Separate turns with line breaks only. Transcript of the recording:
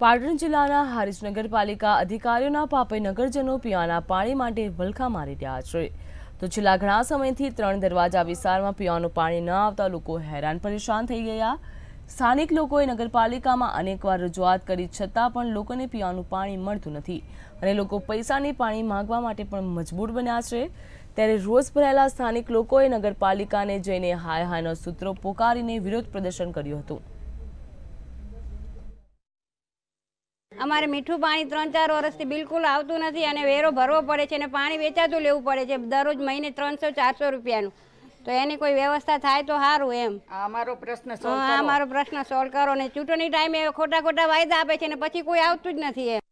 પાટણ જિલ્લાના હારીજ નગરપાલિકા અધિકારીઓના પાપે નગરજનો પીવાના પાણી માટે વલખા મારી રહ્યા છે તો છેલ્લા ઘણા સમયથી ત્રણ દરવાજા વિસ્તારમાં પીવાનું પાણી ન આવતા લોકો હેરાન પરેશાન થઈ ગયા સ્થાનિક લોકોએ નગરપાલિકામાં અનેકવાર રજૂઆત કરી છતાં પણ લોકોને પીવાનું પાણી મળતું નથી અને લોકો પૈસાની પાણી માંગવા માટે પણ મજબૂર બન્યા છે ત્યારે રોજ ભરાયેલા સ્થાનિક લોકોએ નગરપાલિકાને જઈને હાય હાયના સૂત્રો પોકારીને વિરોધ પ્રદર્શન કર્યું હતું
અમારે મીઠું પાણી ત્રણ ચાર વર્ષથી બિલકુલ આવતું નથી અને વેરો ભરવો પડે છે અને પાણી વેચાતું લેવું પડે છે દરરોજ મહિને ત્રણસો ચારસો રૂપિયાનું તો એની કોઈ વ્યવસ્થા થાય તો સારું એમ
અમારો પ્રશ્ન અમારો
પ્રશ્ન સોલ્વ કરો ને ચૂંટણી ટાઈમે ખોટા ખોટા વાયદા આપે છે ને પછી કોઈ આવતું જ નથી એમ